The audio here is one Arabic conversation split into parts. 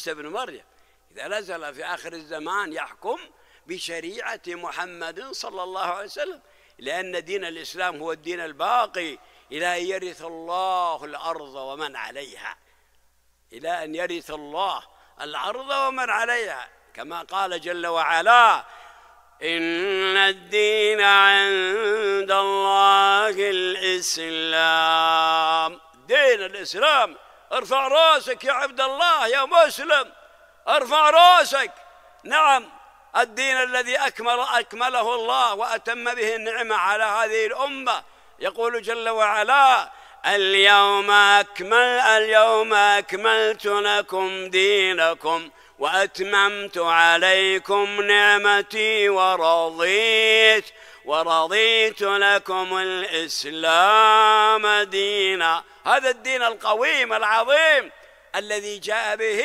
عيسى بن مريم إذا نزل في آخر الزمان يحكم بشريعة محمد صلى الله عليه وسلم لأن دين الإسلام هو الدين الباقي إلى أن يرث الله الأرض ومن عليها إلى أن يرث الله الأرض ومن عليها كما قال جل وعلا إن الدين عند الله الإسلام دين الإسلام ارفع راسك يا عبد الله يا مسلم ارفع راسك نعم الدين الذي أكمل أكمله الله وأتم به النعمة على هذه الأمة يقول جل وعلا اليوم أكمل اليوم أكملت لكم دينكم وأتممت عليكم نعمتي ورضيت ورضيت لكم الإسلام دينا هذا الدين القويم العظيم الذي جاء به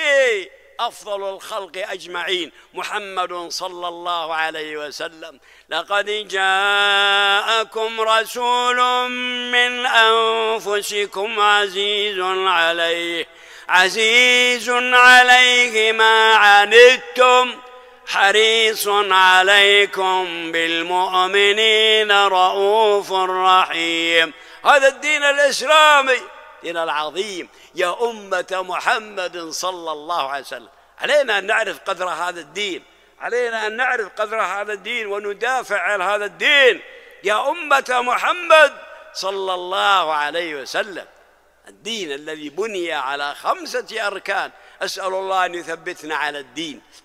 أفضل الخلق أجمعين محمد صلى الله عليه وسلم لقد جاءكم رسول من أنفسكم عزيز عليه عزيز عليه ما عنتم حريص عليكم بالمؤمنين رؤوف رحيم هذا الدين الإسلامي دين العظيم يا أمة محمد صلى الله عليه وسلم علينا أن نعرف قدر هذا الدين علينا أن نعرف قدر هذا الدين وندافع عن هذا الدين يا أمة محمد صلى الله عليه وسلم الدين الذي بني على خمسة أركان أسأل الله أن يثبتنا على الدين